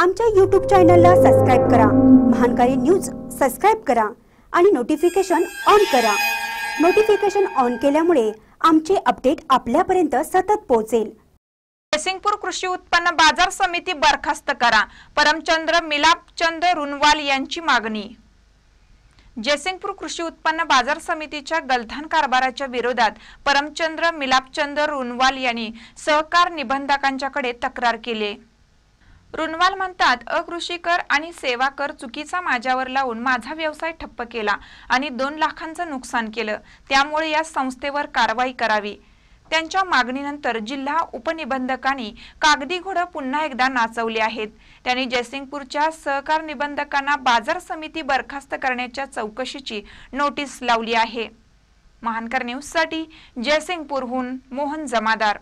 आमच्या यूट्यूब चॅनलला सबस्क्राईब करा महानकारी न्यूज सबस्क्राईब करा आणि नोटिफिकेशन ऑन करा नोटिफिकेशन ऑन केल्यामुळे आमचे अपडेट आपल्यापर्यंत सतत पोहोचेल जयसिंगपूर कृषी उत्पन्न बाजार समिती बरखास्त करा परमचंद्र मिलापचंद रुनवाल यांची मागणी जयसिंगपूर कृषी उत्पन्न बाजार समितीच्या गलथान कारभाराच्या विरोधात परमचंद्र मिलापचंद रुनवाल यांनी सहकार निबंधकांच्याकडे तक्रार केली रुणवाल म्हणतात अकृषी कर आणि सेवा कर चुकीचा माझ्यावर लावून माझा व्यवसाय ठप्प केला आणि दोन लाखांचं नुकसान केलं त्यामुळे या संस्थेवर कारवाई करावी त्यांच्या मागणीनंतर जिल्हा उपनिबंधकांनी कागदी घोडं पुन्हा एकदा नाचवले आहेत त्यांनी जयसिंगपूरच्या सहकार निबंधकांना बाजार समिती बरखास्त करण्याच्या चौकशीची नोटीस लावली आहे महानकर न्यूजसाठी जयसिंगपूरहून मोहन जमादार